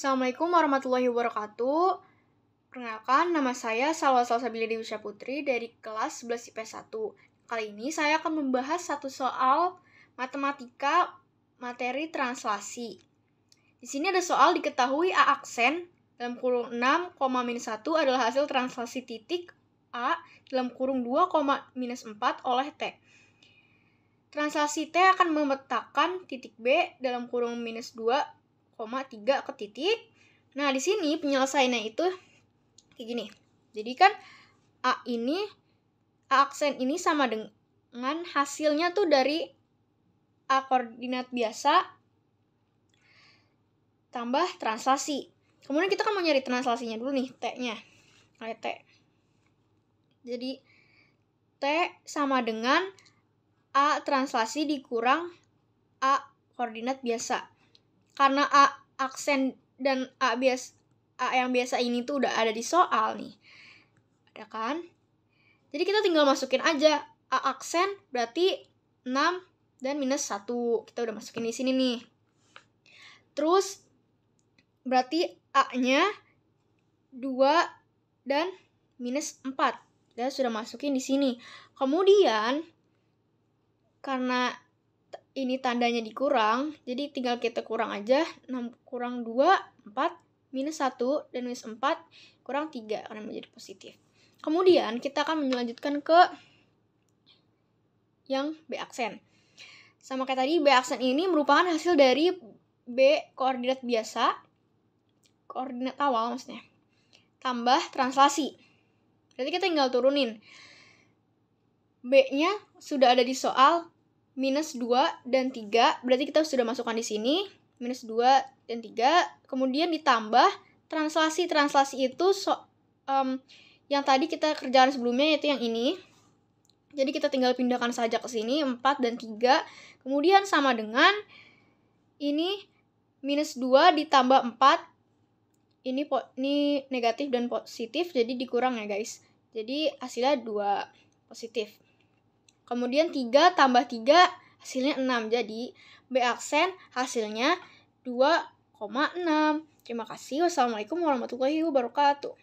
Assalamualaikum warahmatullahi wabarakatuh. Perkenalkan, nama saya Salwa Salsabila Dewi Putri dari kelas 11 ip 1. Kali ini saya akan membahas satu soal matematika materi translasi. Di sini ada soal diketahui A aksen dalam kurung 6, minus 1 adalah hasil translasi titik A dalam kurung 2, minus 4 oleh T. Translasi T akan memetakan titik B dalam kurung minus 2 1,3 ke titik. Nah, di sini penyelesaiannya itu kayak gini. Jadi kan A ini A aksen ini sama dengan hasilnya tuh dari A koordinat biasa tambah translasi. Kemudian kita kan mau nyari translasinya dulu nih, T-nya. Oleh T. Jadi, T sama dengan A translasi dikurang A koordinat biasa karena A aksen dan A bias A yang biasa ini tuh udah ada di soal nih. ada ya kan? Jadi kita tinggal masukin aja A aksen berarti 6 dan minus 1. Kita udah masukin di sini nih. Terus berarti A-nya 2 dan minus 4. ya sudah masukin di sini. Kemudian karena ini tandanya dikurang, jadi tinggal kita kurang aja. 6 kurang 2, 4, minus 1, dan minus 4, kurang 3, karena menjadi positif. Kemudian kita akan melanjutkan ke yang B aksen. Sama kayak tadi, B aksen ini merupakan hasil dari B koordinat biasa, koordinat awal maksudnya, tambah translasi. jadi kita tinggal turunin. B-nya sudah ada di soal, minus 2 dan 3, berarti kita sudah masukkan di sini, minus 2 dan 3, kemudian ditambah translasi. Translasi itu so, um, yang tadi kita kerjaan sebelumnya yaitu yang ini. Jadi kita tinggal pindahkan saja ke sini, 4 dan 3, kemudian sama dengan ini minus 2 ditambah 4, ini po ini negatif dan positif jadi dikurang ya guys jadi hasilnya 2 positif Kemudian 3 tambah 3 hasilnya 6. Jadi B aksen hasilnya 2,6. Terima kasih. Wassalamualaikum warahmatullahi wabarakatuh.